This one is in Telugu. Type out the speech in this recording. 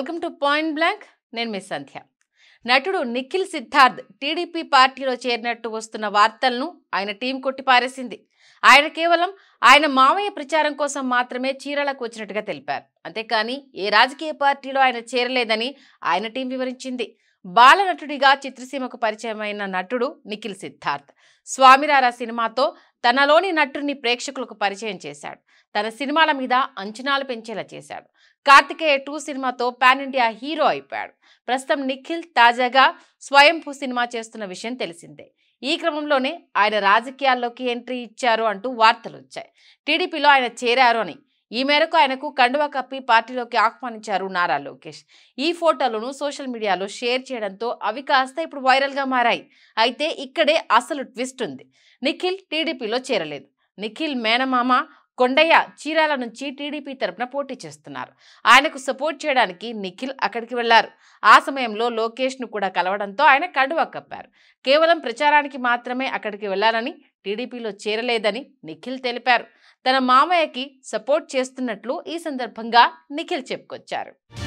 వెల్కమ్ టు పాయింట్ బ్లాంక్ నేను మీ సంధ్య నటుడు నిఖిల్ సిద్ధార్థ్ టీడీపీ పార్టీలో చేరినట్టు వస్తున్న వార్తలను ఆయన టీం కొట్టిపారేసింది ఆయన కేవలం ఆయన మావయ్య ప్రచారం కోసం మాత్రమే చీరలకు వచ్చినట్టుగా తెలిపారు అంతేకాని ఏ రాజకీయ పార్టీలో ఆయన చేరలేదని ఆయన టీం వివరించింది బాలనటుడిగా చిత్రసీమకు పరిచయమైన నటుడు నిఖిల్ సిద్ధార్థ్ స్వామిరారా సినిమాతో తనలోని నటుడిని ప్రేక్షకులకు పరిచయం చేశాడు తన సినిమాల మీద అంచనాలు పెంచేలా చేశాడు కార్తికేయ టూ సినిమాతో పాన్ ఇండియా హీరో అయిపోయాడు ప్రస్తుతం నిఖిల్ తాజాగా స్వయంభూ సినిమా చేస్తున్న విషయం తెలిసిందే ఈ క్రమంలోనే ఆయన రాజకీయాల్లోకి ఎంట్రీ ఇచ్చారు అంటూ వార్తలు వచ్చాయి టీడీపీలో ఆయన చేరారు అని ఈ మేరకు ఆయనకు కండువా కప్పి పార్టీలోకి ఆహ్వానించారు నారా లోకేష్ ఈ ఫోటోలను సోషల్ మీడియాలో షేర్ చేయడంతో అవి కాస్త ఇప్పుడు వైరల్గా మారాయి అయితే ఇక్కడే అసలు ట్విస్ట్ ఉంది నిఖిల్ టీడీపీలో చేరలేదు నిఖిల్ మేనమామ కొండయ్య చీరాల నుంచి టీడీపీ తరపున పోటీ చేస్తున్నారు ఆయనకు సపోర్ట్ చేయడానికి నిఖిల్ అక్కడికి వెళ్లారు ఆ సమయంలో లోకేష్ను కూడా కలవడంతో ఆయన కండువా కప్పారు కేవలం ప్రచారానికి మాత్రమే అక్కడికి వెళ్లాలని టీడీపీలో చేరలేదని నిఖిల్ తెలిపారు తన మామయ్యకి సపోర్ట్ చేస్తున్నట్లు ఈ సందర్భంగా నిఖిల్ చెప్పుకొచ్చారు